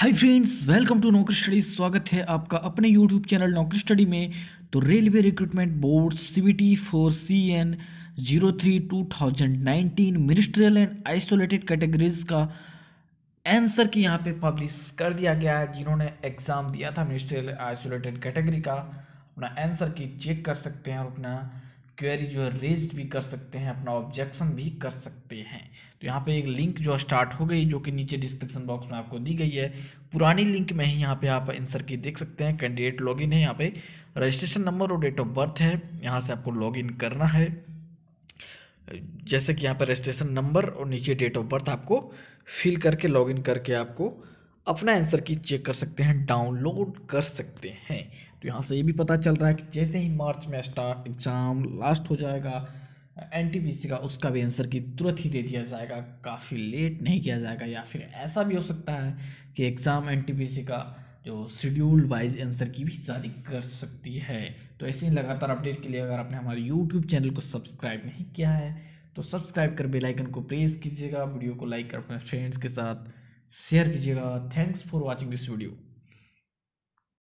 hi friends welcome to Naukri study स्वागत है आपका अपने यूट्यूब चैनल नौकरी स्टडी में तो railway recruitment board C B T four C N zero three two thousand nineteen ministerial and isolated categories का answer key यहां पे पब्लिश कर दिया गया है जिन्होंने एग्ज़ाम दिया था मिनिस्ट्रियल आइसोलेटेड कैटेगरी का अपना आंसर की चेक कर सकते हैं और अपना क्वेरी जो है रेज भी कर सकते हैं अपना ऑब्जेक्शन भी कर सकते हैं तो यहाँ पे एक लिंक जो स्टार्ट हो गई जो कि नीचे डिस्क्रिप्शन बॉक्स में आपको दी गई है पुरानी लिंक में ही यहाँ पे आप आंसर की देख सकते हैं कैंडिडेट लॉगिन है यहाँ पे रजिस्ट्रेशन नंबर और डेट ऑफ बर्थ है यहाँ से आपको लॉगिन करना है जैसे कि यहाँ पर रजिस्ट्रेशन नंबर और नीचे डेट ऑफ बर्थ आपको फिल करके लॉगिन करके आपको अपना आंसर की चेक कर सकते हैं डाउनलोड कर सकते हैं तो यहाँ से ये भी पता चल रहा है कि जैसे ही मार्च में स्टार्ट एग्ज़ाम लास्ट हो जाएगा एन का उसका भी आंसर की तुरंत ही दे दिया जाएगा काफ़ी लेट नहीं किया जाएगा या फिर ऐसा भी हो सकता है कि एग्ज़ाम एन का जो शेड्यूल वाइज आंसर की भी जारी कर सकती है तो ऐसे ही लगातार अपडेट के लिए अगर आपने हमारे यूट्यूब चैनल को सब्सक्राइब नहीं किया है तो सब्सक्राइब कर बेल आइकन को प्रेस कीजिएगा वीडियो को लाइक कर अपने फ्रेंड्स के साथ शेयर कीजिएगा thanks for watching this video